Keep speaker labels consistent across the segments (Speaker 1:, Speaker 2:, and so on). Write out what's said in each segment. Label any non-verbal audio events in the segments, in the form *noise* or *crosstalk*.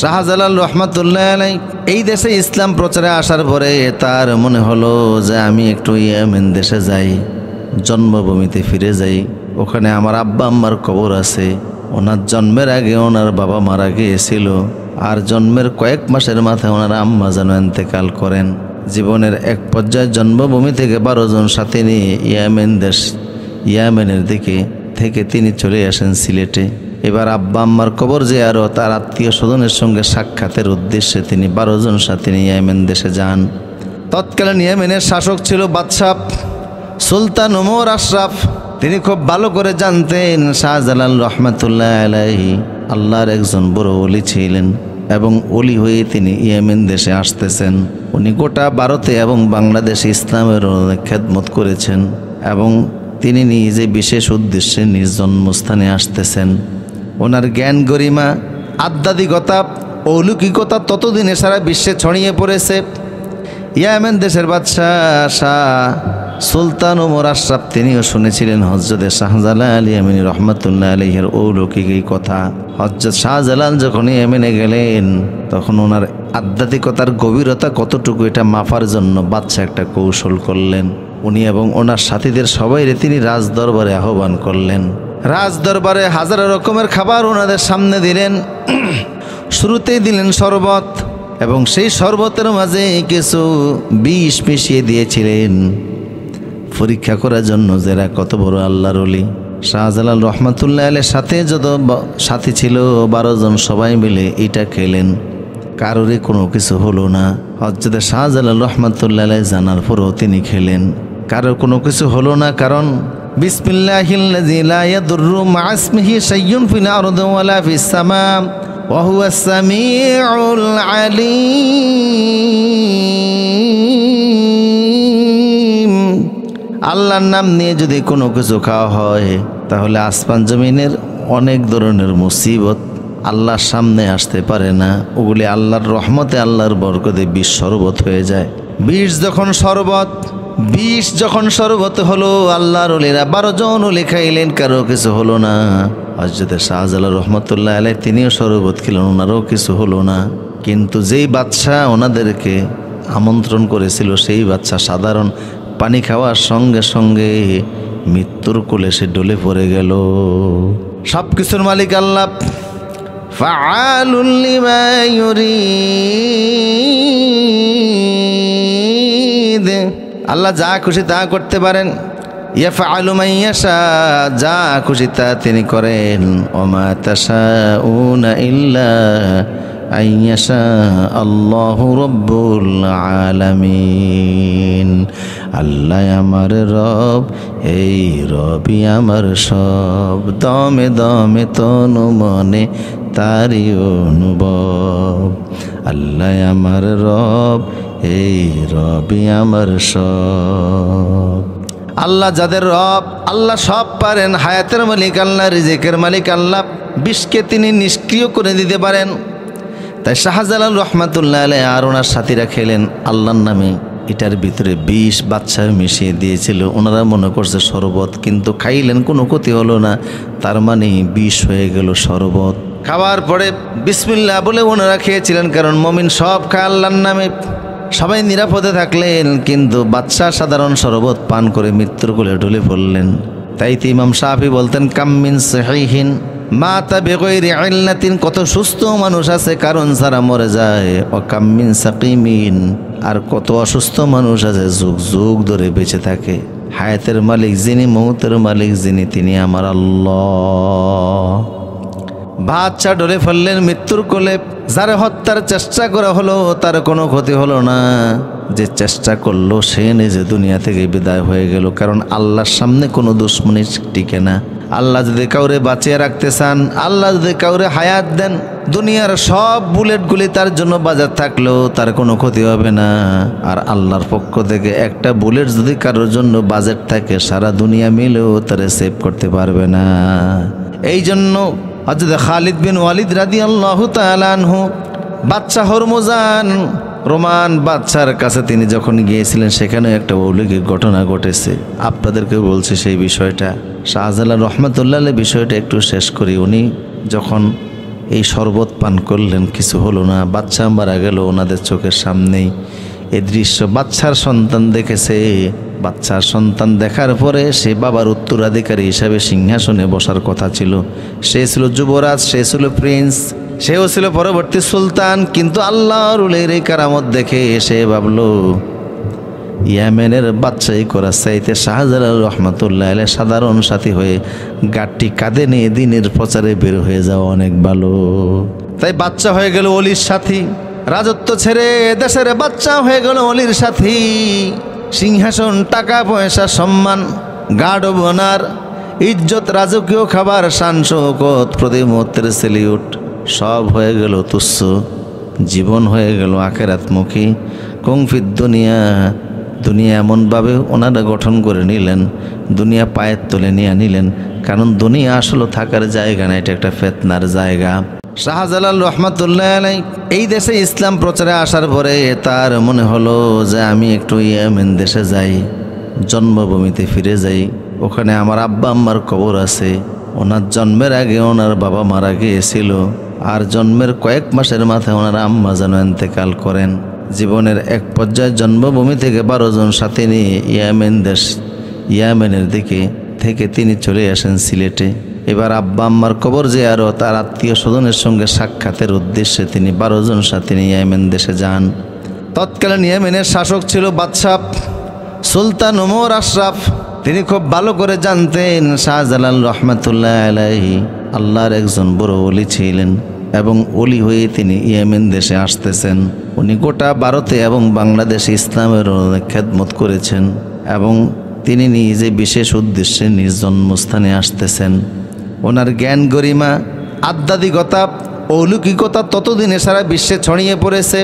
Speaker 1: শাহজালাল রহমাতুল্লাহ আলাই এই দেশে ইসলাম প্রচারে আসার পরে তার মনে হলো যে আমি একটু ইয়েমেন দেশে যাই জন্মভূমিতে ফিরে যাই ওখানে আমার আব্বা আম্মার কবর আছে ওনার জন্মের আগে ওনার বাবা মারা গিয়েছিল আর জন্মের কয়েক মাসের মাথায় ওনার আম্মা যেন এতেকাল করেন জীবনের এক পর্যায়ে জন্মভূমি থেকে বারো জন সাথে নিয়ে ইয়ামেন দেশ ইয়ামেনের দিকে থেকে তিনি চলে আসেন সিলেটে এবার আব্বা আম্মার কবর যে আরও তার আত্মীয় স্বজনের সঙ্গে সাক্ষাতের উদ্দেশ্যে তিনি বারো জন সাথে ইয়েমেন দেশে যান তৎকালীন ইয়েমেনের শাসক ছিল বাদশাহ সুলতান ওমর আশরাফ তিনি খুব ভালো করে জানতেন শাহজালাল রহমতুল্লাহ আলাহি আল্লাহর একজন বড় অলি ছিলেন এবং অলি হয়ে তিনি ইয়েমেন দেশে আসতেছেন উনি গোটা ভারতে এবং বাংলাদেশে ইসলামের খেদমত করেছেন এবং তিনি নিজে বিশেষ উদ্দেশ্যে নিজ জন্মস্থানে আসতেছেন ওনার জ্ঞান গরিমা আধ্যাত্মিকতা অলৌকিকতা ততদিনে সারা বিশ্বে ছড়িয়ে পড়েছে ইয়ামেন দেশের বাদশাহ শাহ সুলতান ওমর আশরাফ তিনিও শুনেছিলেন হজরত শাহজালা আলী আমিনী রহমতুল্লাহ আলহের অলৌকিক এই কথা হজরত শাহজালাল যখন এমেনে গেলেন তখন ওনার আধ্যাত্মিকতার গভীরতা কতটুকু এটা মাপার জন্য বাচ্চা একটা কৌশল করলেন উনি এবং ওনার সাথীদের সবাইরে তিনি রাজদরবারে আহ্বান করলেন রাজ দরবারে হাজার রকমের খাবার ওনাদের সামনে দিলেন শুরুতেই দিলেন শরবত এবং সেই শরবতের মাঝে কিছু বিষ মিশিয়ে দিয়েছিলেন পরীক্ষা করার জন্য যারা কত বড় আল্লাহর অলি শাহজালাল রহমতুল্লাহ আলের সাথে যত সাথী ছিল বারো জন সবাই মিলে এটা খেলেন কারোরই কোনো কিছু হলো না হজরতে শাহজালাল রহমতুল্লাহ জানার পরও তিনি খেলেন কারোর কোনো কিছু হলো না কারণ বিসমিল্লাহিল্লাযী লা ইয়াদুররু মাআ ইসমিহি শাইয়ুন ফিল আরদি ওয়ালা ফিস সামা ওয়া হুয়াস সামিউল আলীম আল্লাহর নাম নিয়ে যদি কোনো কিছু খাওয়া হয় তাহলে আসমান জমিনের অনেক ধরনের মুসিবত আল্লাহর সামনে আসতে পারে না ওগুলি আল্লাহর রহমতে আল্লাহর বরকদে বিষ শরবত হয়ে যায় বিষ যখন শরবত বিষ যখন শরবত হলো আল্লাহ ওলিরা বারো জন লেখা এলেন কারো কিছু হলো না হজরত শাহজালা রহমতুল্লাহ আলাই তিনিও শরবত খেলেন ওনারও কিছু হলো না কিন্তু যেই বাচ্চা ওনাদেরকে আমন্ত্রণ করেছিল সেই বাচ্চা সাধারণ পানি খাওয়ার সঙ্গে সঙ্গে মৃত্যুর কোলে সে ডলে পড়ে গেল সব কিছুর মালিক আল্লাহ দে আল্লাহ যা খুশি তা করতে পারেন ইয়াফা আলুমাইয়াশা যা খুশি তা তিনি করেন ওমা তাশা উনা ইল্লা আইয়াশা আল্লাহ রব্বুল আলামিন আল্লাহ আমার রব এই রবি আমার সব দমে দমে তনু মনে তারি অনুভব আল্লাহ আমার রব এই রবি আমার সব আল্লাহ যাদের রব আল্লাহ সব পারেন হায়াতের মালিক আল্লাহ রিজেকের মালিক আল্লাহ বিষকে তিনি নিষ্ক্রিয় করে দিতে পারেন তাই শাহজালাল রহমাতুল্লাহ আলহ আর ওনার সাথীরা খেলেন আল্লাহর নামে এটার ভিতরে বিষ বাচ্চা মিশিয়ে দিয়েছিল ওনারা মনে করছে শরবত কিন্তু খাইলেন কোনো ক্ষতি হলো না তার মানে বিষ হয়ে গেল শরবত খাওয়ার পরে বিসমিল্লা বলে ওনারা খেয়েছিলেন কারণ মমিন সব খায় আল্লাহর নামে সবাই নিরাপদে থাকলেন কিন্তু বাচ্চা সাধারণ শরবত পান করে মৃত্যুর কোলে ঢুলে পড়লেন তাই তো ইমাম সাহাবি বলতেন কাম্মিন সেহীন মাতা বেগৈরি আইলনাতিন কত সুস্থ মানুষ আছে কারণ সারা মরে যায় ও কাম্মিন সাকিমিন আর কত অসুস্থ মানুষ আছে যুগ যুগ ধরে বেঁচে থাকে হায়াতের মালিক যিনি মৌতের মালিক যিনি তিনি আমার আল্লাহ বাচ্চা ডরে ফেললেন মৃত্যুর কোলে যারে হত্যার চেষ্টা করা হলো তার কোনো ক্ষতি হলো না যে চেষ্টা করলো সে নিজে দুনিয়া থেকে বিদায় হয়ে গেল কারণ আল্লাহর সামনে কোনো দুশ্মনী টিকে না আল্লাহ যদি কাউরে বাঁচিয়ে রাখতে চান আল্লাহ যদি কাউরে হায়াত দেন দুনিয়ার সব বুলেটগুলি তার জন্য বাজার থাকলেও তার কোনো ক্ষতি হবে না আর আল্লাহর পক্ষ থেকে একটা বুলেট যদি কারোর জন্য বাজেট থাকে সারা দুনিয়া মিলেও তারা সেভ করতে পারবে না এই জন্য হজরত খালিদ বিন ওয়ালিদ রাদি আল্লাহ তালানহ বাচ্চা হরমোজান রোমান বাচ্চার কাছে তিনি যখন গিয়েছিলেন সেখানে একটা অলৌকিক ঘটনা ঘটেছে আপনাদেরকে বলছে সেই বিষয়টা শাহজালাল রহমতুল্লাহ বিষয়টা একটু শেষ করি উনি যখন এই শরবত পান করলেন কিছু হলো না বাচ্চা মারা গেল ওনাদের চোখের সামনেই এই দৃশ্য বাচ্চার সন্তান দেখেছে বাচ্চার সন্তান দেখার পরে সে বাবার উত্তরাধিকারী হিসাবে সিংহাসনে বসার কথা ছিল সে ছিল যুবরাজ সে ছিল প্রিন্স সেও ছিল পরবর্তী সুলতান কিন্তু আল্লাহ রুলের এই কারামত দেখে এসে ভাবল ইয়ামেনের বাচ্চাই করার চাইতে শাহজালাল রহমতুল্লাহ এলে সাধারণ সাথী হয়ে গাঠটি কাঁধে নিয়ে দিনের প্রচারে বের হয়ে যাওয়া অনেক ভালো তাই বাচ্চা হয়ে গেল অলির সাথী রাজত্ব ছেড়ে দেশের বাচ্চা হয়ে গেল অলির সাথী সিংহাসন টাকা পয়সা সম্মান গার্ড বনার ইজ্জত রাজকীয় খাবার শান শৌকত মুহূর্তের সেলিউট সব হয়ে গেল তুস্য জীবন হয়ে গেল আত্মুখী কংফিত দুনিয়া দুনিয়া এমনভাবে ওনারা গঠন করে নিলেন দুনিয়া পায়ের তুলে নিয়ে নিলেন কারণ দুনিয়া আসলে থাকার জায়গা না এটা একটা ফেতনার জায়গা শাহজালাল রহমতুল্লাহ আলাই এই দেশে ইসলাম প্রচারে আসার পরে তার মনে হলো যে আমি একটু ইয়েমেন দেশে যাই জন্মভূমিতে ফিরে যাই ওখানে আমার আব্বা আম্মার কবর আছে ওনার জন্মের আগে ওনার বাবা মারা গিয়েছিল আর জন্মের কয়েক মাসের মাথায় ওনার আম্মা যেন এতেকাল করেন জীবনের এক পর্যায়ে জন্মভূমি থেকে বারো জন সাথে নিয়ে ইয়ামেন দেশ ইয়ামেনের দিকে থেকে তিনি চলে আসেন সিলেটে এবার আব্বা আম্মার কবর যে আরও তার আত্মীয় স্বজনের সঙ্গে সাক্ষাতের উদ্দেশ্যে তিনি বারো জন সাথে নিয়ামেন দেশে যান তৎকালীন ইয়েমেনের শাসক ছিল বাদশাহ সুলতান ওমর আশরাফ তিনি খুব ভালো করে জানতেন শাহজালাল রহমতুল্লাহ আলাহি আল্লাহর একজন বড় অলি ছিলেন এবং অলি হয়ে তিনি ইয়েমেন দেশে আসতেছেন উনি গোটা ভারতে এবং বাংলাদেশে ইসলামের খেদমত করেছেন এবং তিনি নিজে বিশেষ উদ্দেশ্যে নিজ জন্মস্থানে আসতেছেন ওনার জ্ঞান গরিমা আধ্যাত্মিকতা অলৌকিকতা ততদিনে সারা বিশ্বে ছড়িয়ে পড়েছে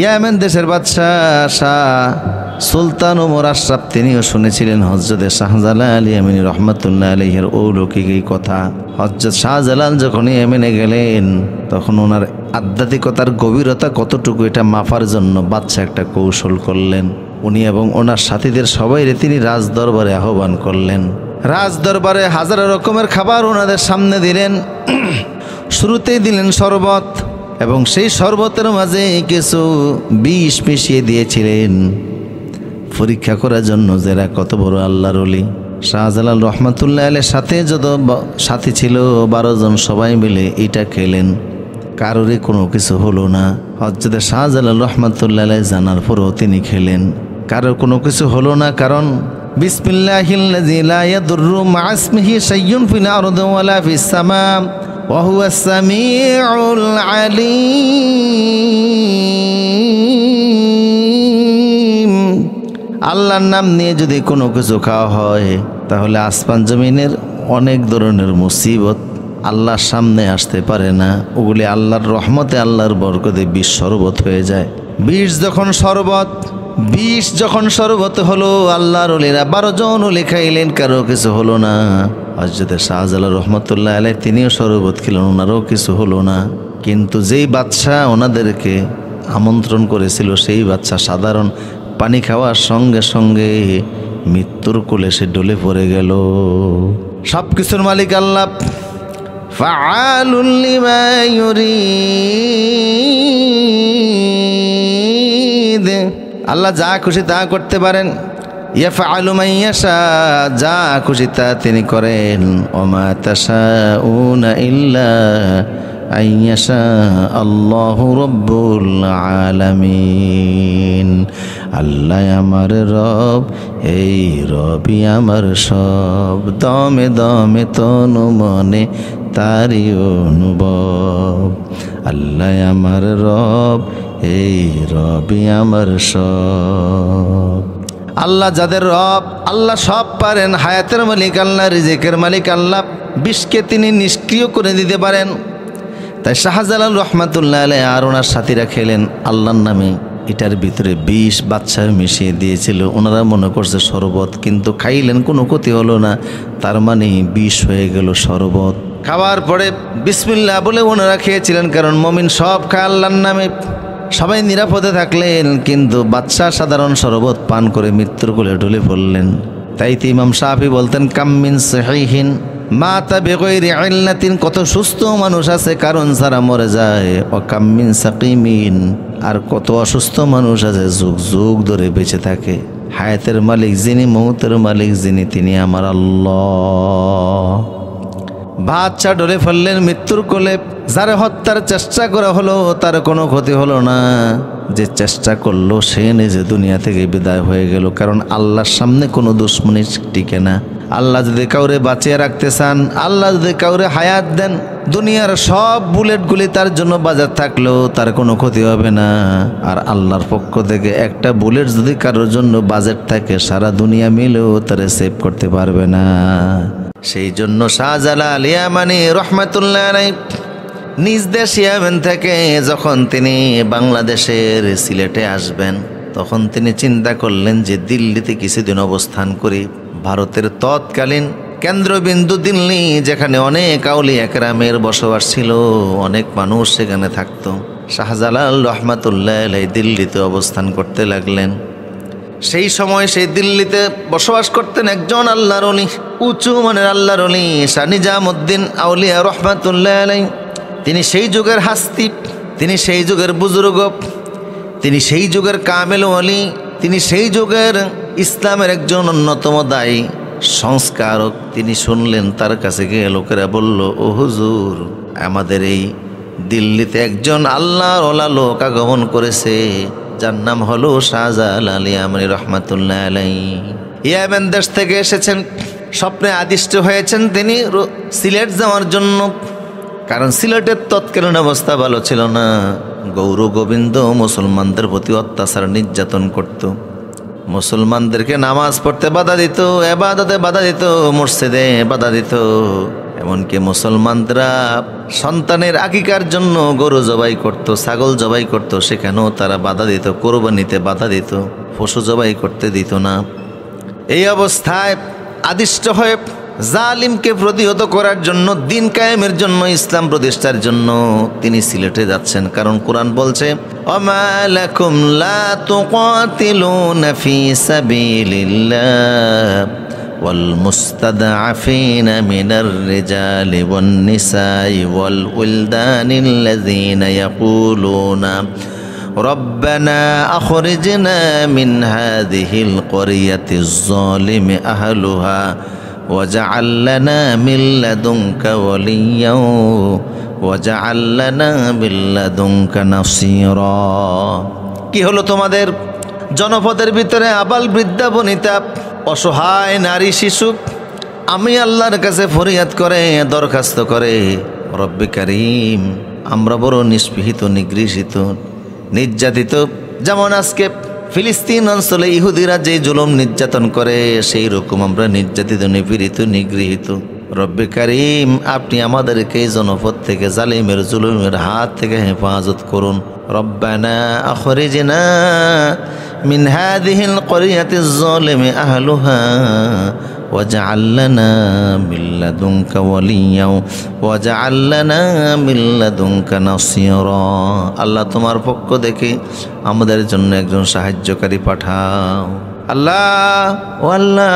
Speaker 1: ইয়ামেন দেশের বাদশাহ শাহ সুলতান ওমর আশরাফ তিনিও শুনেছিলেন হজরত শাহজালাল আলী আমিনী রহমতুল্লাহ আলহের অলৌকিক এই কথা হজরত শাহজালাল যখন এমেনে গেলেন তখন ওনার আধ্যাত্মিকতার গভীরতা কতটুকু এটা মাপার জন্য বাচ্চা একটা কৌশল করলেন উনি এবং ওনার সাথীদের সবাইরে তিনি রাজদরবারে আহ্বান করলেন রাজ দরবারে হাজার রকমের খাবার ওনাদের সামনে দিলেন *clears throat* শুরুতেই দিলেন শরবত এবং সেই শরবতের মাঝে কিছু বিষ মিশিয়ে দিয়েছিলেন পরীক্ষা করার জন্য যারা কত বড় আল্লাহর অলি শাহজালাল রহমতুল্লাহ আলের সাথে যত সাথী ছিল বারো জন সবাই মিলে এটা খেলেন কারোরই কোনো কিছু হলো না হজ্জদের শাহজালাল রহমতুল্লাহ জানার পরও তিনি খেলেন কারোর কোনো কিছু হলো না কারণ আল্লাহর নাম নিয়ে যদি কোনো কিছু খাওয়া হয় তাহলে আসমান জমিনের অনেক ধরনের মুসিবত আল্লাহর সামনে আসতে পারে না ওগুলি আল্লাহর রহমতে আল্লাহর বরকদে বিষ শরবত হয়ে যায় বিষ যখন শরবত বিষ যখন শরবত হলো আল্লাহর ওলেরা বারো জন লেখাইলেন কারো কিছু হলো না হজরতে শাহজালাল রহমতুল্লাহ আলাই তিনিও শরবত খেলেন ওনারও কিছু হলো না কিন্তু যেই বাচ্চা ওনাদেরকে আমন্ত্রণ করেছিল সেই বাচ্চা সাধারণ পানি খাওয়ার সঙ্গে সঙ্গে মৃত্যুর কোলে সে ডলে পড়ে গেল সব কিছুর মালিক আল্লাহ দে আল্লাহ যা খুশি তা করতে পারেন ইয়াফা আলুমাইয়াশা যা খুশি তা তিনি করেন ওমা তাশা উনা ইল্লা আইয়াশা আল্লাহ রব্বুল আলামিন আল্লাহ আমার রব এই রবি আমার সব দমে দমে তনু মনে তারি অনুভব আল্লাহ আমার রব এই রবি আমার সব আল্লাহ যাদের রব আল্লাহ সব পারেন হায়াতের মালিক আল্লাহ রিজেকের মালিক আল্লাহ বিষকে তিনি নিষ্ক্রিয় করে দিতে পারেন তাই শাহজালাল রহমাতুল্লাহ আলে আর ওনার সাথীরা খেলেন আল্লাহর নামে এটার ভিতরে বিষ বাচ্চা মিশিয়ে দিয়েছিল ওনারা মনে করছে শরবত কিন্তু খাইলেন কোনো ক্ষতি হলো না তার মানে বিষ হয়ে গেল শরবত খাওয়ার পরে বিসমিল্লা বলে ওনারা খেয়েছিলেন কারণ মমিন সব খায় আল্লাহর নামে সবাই নিরাপদে থাকলেন কিন্তু বাচ্চা সাধারণ শরবত পান করে মৃত্যুর কোলে ঢুলে পড়লেন তাই তো ইমাম সাহাফি বলতেন কাম্মিন সেহীন মা তা বেগৈরি আইলনাতিন কত সুস্থ মানুষ আছে কারণ সারা মরে যায় ও কাম্মিন সাকিমিন আর কত অসুস্থ মানুষ আছে যুগ যুগ ধরে বেঁচে থাকে হায়াতের মালিক যিনি মৌতের মালিক যিনি তিনি আমার আল্লাহ বাচ্চা ডরে ফেললেন মৃত্যুর কোলে যারে হত্যার চেষ্টা করা হলো তার কোনো ক্ষতি হলো না যে চেষ্টা করলো সে নিজে দুনিয়া থেকে বিদায় হয়ে গেল কারণ আল্লাহর সামনে কোনো দুশ্মনী টিকে না আল্লাহ যদি কাউরে বাঁচিয়ে রাখতে চান আল্লাহ যদি কাউরে হায়াত দেন দুনিয়ার সব বুলেটগুলি তার জন্য বাজার থাকলেও তার কোনো ক্ষতি হবে না আর আল্লাহর পক্ষ থেকে একটা বুলেট যদি কারোর জন্য বাজেট থাকে সারা দুনিয়া মিলেও তারা সেভ করতে পারবে না সেই জন্য শাহজালাল ইয়ামানি রহমাতুল্লাহ নিজ দেশ ইয়ামেন থেকে যখন তিনি বাংলাদেশের সিলেটে আসবেন তখন তিনি চিন্তা করলেন যে দিল্লিতে কিছুদিন অবস্থান করি ভারতের তৎকালীন কেন্দ্রবিন্দু দিল্লি যেখানে অনেক আউলি একরামের বসবাস ছিল অনেক মানুষ সেখানে থাকত শাহজালাল রহমাতুল্লাহ দিল্লিতে অবস্থান করতে লাগলেন সেই সময় সেই দিল্লিতে বসবাস করতেন একজন আল্লাহর অলি উঁচু মানের আল্লাহর অলি শানিজামুদ্দিন আউলিয়া রহমাতুল্লাহ আলাই তিনি সেই যুগের হাস্তি তিনি সেই যুগের বুজুর্গ তিনি সেই যুগের কামেল অলি তিনি সেই যুগের ইসলামের একজন অন্যতম দায়ী সংস্কারক তিনি শুনলেন তার কাছে গিয়ে লোকেরা বলল ও হুজুর আমাদের এই দিল্লিতে একজন আল্লাহর ওলা লোক আগমন করেছে যার নাম হলো শাহজাহাল আলী আমি রহমাতুল্লাহ আলাই ইয়াবেন দেশ থেকে এসেছেন স্বপ্নে আদিষ্ট হয়েছেন তিনি সিলেট যাওয়ার জন্য কারণ সিলেটের তৎকালীন অবস্থা ভালো ছিল না গৌর গোবিন্দ মুসলমানদের প্রতি অত্যাচার নির্যাতন করতো মুসলমানদেরকে নামাজ পড়তে বাধা দিত এবাদতে বাধা দিত মসজিদে বাধা দিত এমনকি মুসলমানরা সন্তানের আকিকার জন্য গরু জবাই করত ছাগল জবাই করত সেখানেও তারা বাধা দিত কোরবানিতে বাধা দিত পশু জবাই করতে দিত না এই অবস্থায় আদিষ্ট হয়ে জালিমকে প্রতিহত করার জন্য দিন কায়েমের জন্য ইসলাম প্রতিষ্ঠার জন্য তিনি সিলেটে যাচ্ছেন কারণ কোরআন বলছে অমালাকুম লা তুকাতিলুনা ফি সাবিলিল্লাহ والمستضعفين من الرجال والنساء والولدان الذين يقولون ربنا أخرجنا من هذه القرية الظالم أهلها وجعل من لدنك وليا وجعل من لدنك نصيرا কি হলো তোমাদের জনপদের ভিতরে আবাল বৃদ্ধা বনিতা অসহায় নারী শিশু আমি আল্লাহর কাছে ফরিয়াদ করে দরখাস্ত করে রব্বি কারিম আমরা বড় নিষ্পৃহিত নিগৃহীত নির্যাতিত যেমন আজকে ফিলিস্তিন অঞ্চলে ইহুদিরা যে জুলুম নির্যাতন করে সেই রকম আমরা নির্যাতিত নিপীড়িত নিগৃহীত রব্বে করিম আপনি আমাদেরকে এই জনপদ থেকে জালিমের জুলুমের হাত থেকে হেফাজত করুন রব্বানা মিন হাদিহিল করিয়াতি জলিমে আহলুহা আল্লাহ তোমার পক্ষ দেখে আমাদের জন্য একজন সাহায্যকারী পাঠাও আল্লাহ ও আল্লাহ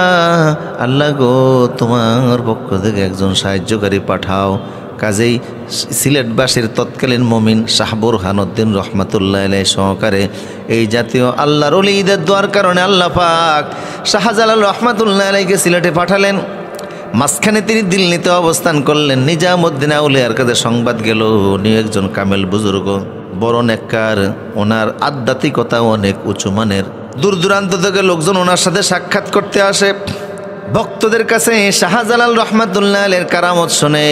Speaker 1: আল্লাহ গো তোমার পক্ষ থেকে একজন সাহায্যকারী পাঠাও কাজেই সিলেটবাসীর তৎকালীন মমিন শাহবুর হানুদ্দিন রহমাতুল্লাহ আলাই সহকারে এই জাতীয় আল্লাহ অলি ঈদের দোয়ার কারণে আল্লাহ পাক শাহজালাল রহমাতুল্লাহ আলাইকে সিলেটে পাঠালেন মাঝখানে তিনি দিল্লিতে অবস্থান করলেন নিজামুদ্দিন আউলিয়ার কাছে সংবাদ গেল উনি একজন কামেল বুজুর্গ বড় নেককার ওনার আধ্যাত্মিকতা অনেক উঁচু মানের দূর দূরান্ত থেকে লোকজন ওনার সাথে সাক্ষাৎ করতে আসে ভক্তদের কাছে শাহজালাল রহমাতুল্লাহ আলের কারামত শুনে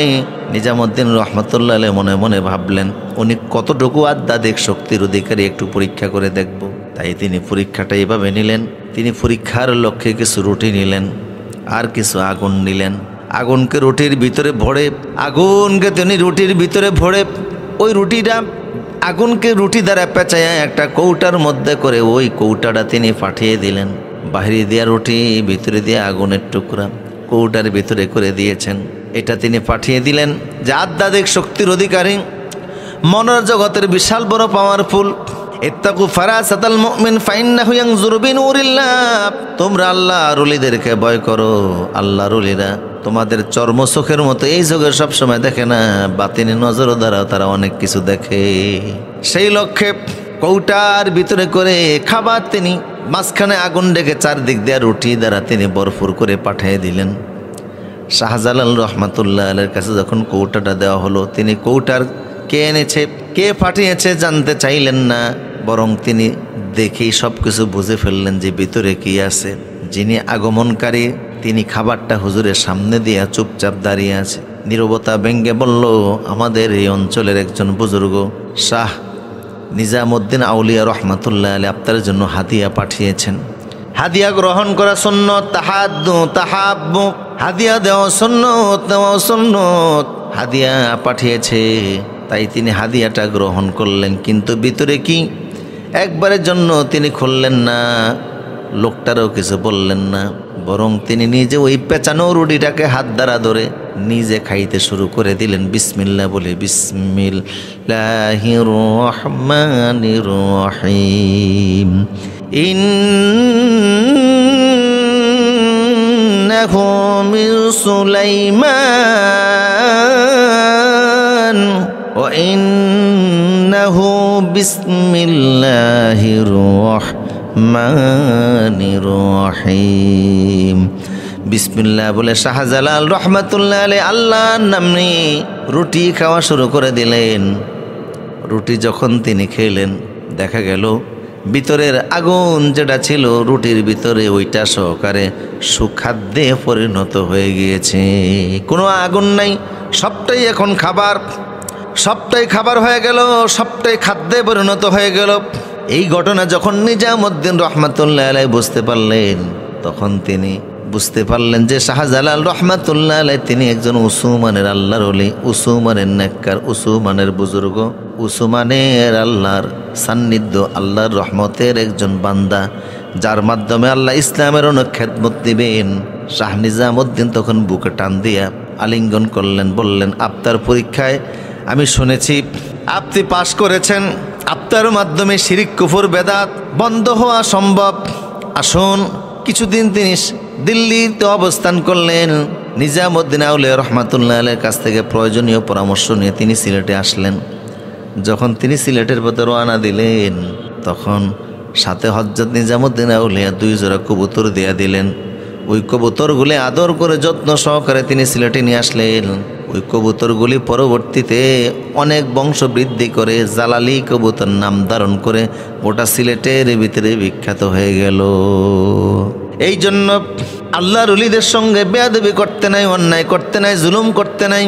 Speaker 1: নিজামুদ্দিন রহমতুল্লাহ আলে মনে মনে ভাবলেন উনি কতটুকু আধ্যাত্মিক শক্তির অধিকারী একটু পরীক্ষা করে দেখব তাই তিনি পরীক্ষাটা এভাবে নিলেন তিনি পরীক্ষার লক্ষ্যে কিছু রুটি নিলেন আর কিছু আগুন নিলেন আগুনকে রুটির ভিতরে ভরে আগুনকে তিনি রুটির ভিতরে ভরে ওই রুটিটা আগুনকে রুটি দ্বারা পেঁচাইয়া একটা কৌটার মধ্যে করে ওই কৌটাটা তিনি পাঠিয়ে দিলেন বাহিরে দেয়া রুটি ভিতরে দিয়ে আগুনের টুকরা কৌটার ভিতরে করে দিয়েছেন এটা তিনি পাঠিয়ে দিলেন যে আধ্যাত্মিক শক্তির অধিকারী মনের জগতের বিশাল বড় পাওয়ার ফুল ইত্তাকু ফারাসাতাল মুমিন হুয়াং জুরবিন বিনুরিল্লাহ তোমরা আল্লাহ রুলিদেরকে ভয় করো আল্লাহ রুলিরা তোমাদের চর্ম চোখের মতো এই যুগে সবসময় দেখে না বাতিনি নজর দ্বারা তারা অনেক কিছু দেখে সেই লক্ষ্যে কৌটার ভিতরে করে খাবার তিনি মাঝখানে আগুন ডেকে চারদিক দিয়ে রুটি দ্বারা তিনি বরফুর করে পাঠিয়ে দিলেন শাহজালাল রহমাতুল্লাহ আলের কাছে যখন কৌটাটা দেওয়া হলো তিনি কৌটার কে এনেছে কে পাঠিয়েছে জানতে চাইলেন না বরং তিনি দেখেই সব কিছু বুঝে ফেললেন যে ভিতরে কি আছে যিনি আগমনকারী তিনি খাবারটা হুজুরের সামনে দিয়া চুপচাপ দাঁড়িয়ে আছে নিরবতা ব্যঙ্গে বলল আমাদের এই অঞ্চলের একজন বুজুর্গ শাহ নিজামুদ্দিন আউলিয়া রহমাতুল্লাহ আলী আপনার জন্য হাদিয়া পাঠিয়েছেন হাদিয়া গ্রহণ করা শূন্য তাহাদ তাহাব হাদিয়া দেওয়া সন্ন্যত দেওয়া সন্ন্যত হাদিয়া পাঠিয়েছে তাই তিনি হাদিয়াটা গ্রহণ করলেন কিন্তু ভিতরে কি একবারের জন্য তিনি খুললেন না লোকটারও কিছু বললেন না বরং তিনি নিজে ওই পেঁচানো রুডিটাকে হাত দ্বারা ধরে নিজে খাইতে শুরু করে দিলেন বিসমিল্লা বলে বিসমিল্লাহির রহমানির রহিম ইন্নাহু মিন সুলাইমান ওয়া ইন্নাহু বিসমিল্লাহির রহমানির রহিম বিসমিল্লা বলে শাহজালাল রহমাতুল্লাহ আলী আল্লাহর নামনি রুটি খাওয়া শুরু করে দিলেন রুটি যখন তিনি খেলেন দেখা গেল ভিতরের আগুন যেটা ছিল রুটির ভিতরে ওইটা সহকারে সুখাদ্যে পরিণত হয়ে গিয়েছে কোনো আগুন নাই সবটাই এখন খাবার সবটাই খাবার হয়ে গেল সবটাই খাদ্যে পরিণত হয়ে গেল এই ঘটনা যখন নিজামুদ্দিন রহমাতুল্লাহ আলাই বুঝতে পারলেন তখন তিনি বুঝতে পারলেন যে শাহজালাল রহমাতুল্লাহ আলাই তিনি একজন উসুমানের আল্লাহর অলি উসুমানের নেককার উসুমানের বুজুর্গ উসুমানের আল্লাহর সান্নিধ্য আল্লাহর রহমতের একজন বান্দা যার মাধ্যমে আল্লাহ ইসলামের অনেক খেদমত দিবেন শাহ নিজামুদ্দিন তখন বুকে টান দিয়া আলিঙ্গন করলেন বললেন আপনার পরীক্ষায় আমি শুনেছি আপনি পাশ করেছেন আপনার মাধ্যমে শিরিক কুফুর বেদাত বন্ধ হওয়া সম্ভব আসুন কিছুদিন তিনি দিল্লিতে অবস্থান করলেন নিজামুদ্দিন আউলিয়া রহমাতুল্লাহ আলের কাছ থেকে প্রয়োজনীয় পরামর্শ নিয়ে তিনি সিলেটে আসলেন যখন তিনি সিলেটের পথে রোয়ানা দিলেন তখন সাথে হজরত নিজামুদ্দিন আউলিয়া দুই জোড়া কবুতর দিয়া দিলেন ওই কবুতরগুলি আদর করে যত্ন সহকারে তিনি সিলেটে নিয়ে আসলেন ওই কবুতরগুলি পরবর্তীতে অনেক বংশ বৃদ্ধি করে জালালি কবুতর নাম ধারণ করে গোটা সিলেটের ভিতরে বিখ্যাত হয়ে গেল এই জন্য আল্লাহর উলিদের সঙ্গে বেয়াদবি করতে নাই অন্যায় করতে নাই জুলুম করতে নাই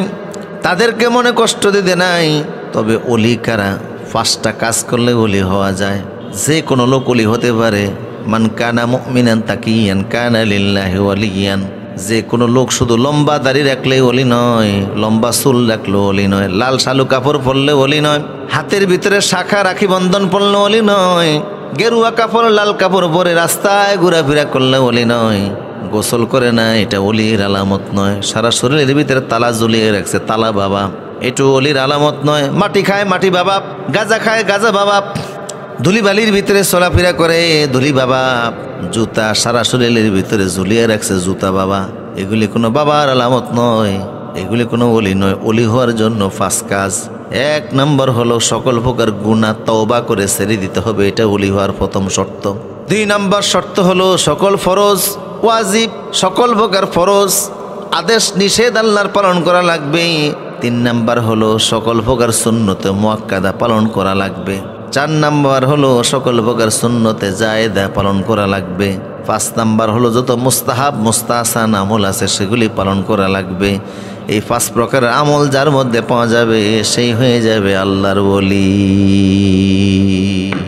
Speaker 1: তাদেরকে মনে কষ্ট দিতে নাই তবে অলি কারা পাঁচটা কাজ করলে অলি হওয়া যায় যে কোনো লোক অলি হতে পারে মান কানা মিনান তাকিয়ান কানা অলি ওয়ালিয়ান যে কোনো লোক শুধু লম্বা দাড়ি রাখলে অলি নয় লম্বা চুল রাখলে অলি নয় লাল শালু কাপড় পরলে অলি নয় হাতের ভিতরে শাখা রাখি বন্ধন পড়লে অলি নয় গেরুয়া কাপড় লাল কাপড় পরে রাস্তায় ঘোরাফেরা করলে অলি নয় গোসল করে না এটা অলির আলামত নয় সারা শরীরের ভিতরে তালা জ্বলিয়ে রাখছে তালা বাবা এটু অলির আলামত নয় মাটি খায় মাটি বাবা গাজা খায় গাজা বাবা ধুলিবালির ভিতরে চলাফেরা করে ধুলি বাবা জুতা সারা শরীরের ভিতরে ঝুলিয়ে রাখছে জুতা বাবা এগুলি কোনো বাবার আলামত নয় এগুলি কোনো অলি নয় অলি হওয়ার জন্য ফাঁস কাজ এক নম্বর হলো সকল প্রকার গুণা তওবা করে সেরে দিতে হবে এটা অলি হওয়ার প্রথম শর্ত দুই নম্বর শর্ত হলো সকল ফরজ ওয়াজিব সকল প্রকার ফরজ আদেশ নিষেধ আল্লাহর পালন করা লাগবে তিন নাম্বার হলো সকল প্রকার শূন্যতে মোয়াক্কাদা পালন করা লাগবে চার নাম্বার হলো সকল প্রকার শূন্যতে জায়েদা পালন করা লাগবে পাঁচ নাম্বার হলো যত মুস্তাহাব মুস্তাহসান আমল আছে সেগুলি পালন করা লাগবে এই পাঁচ প্রকার আমল যার মধ্যে পাওয়া যাবে সেই হয়ে যাবে আল্লাহর বলি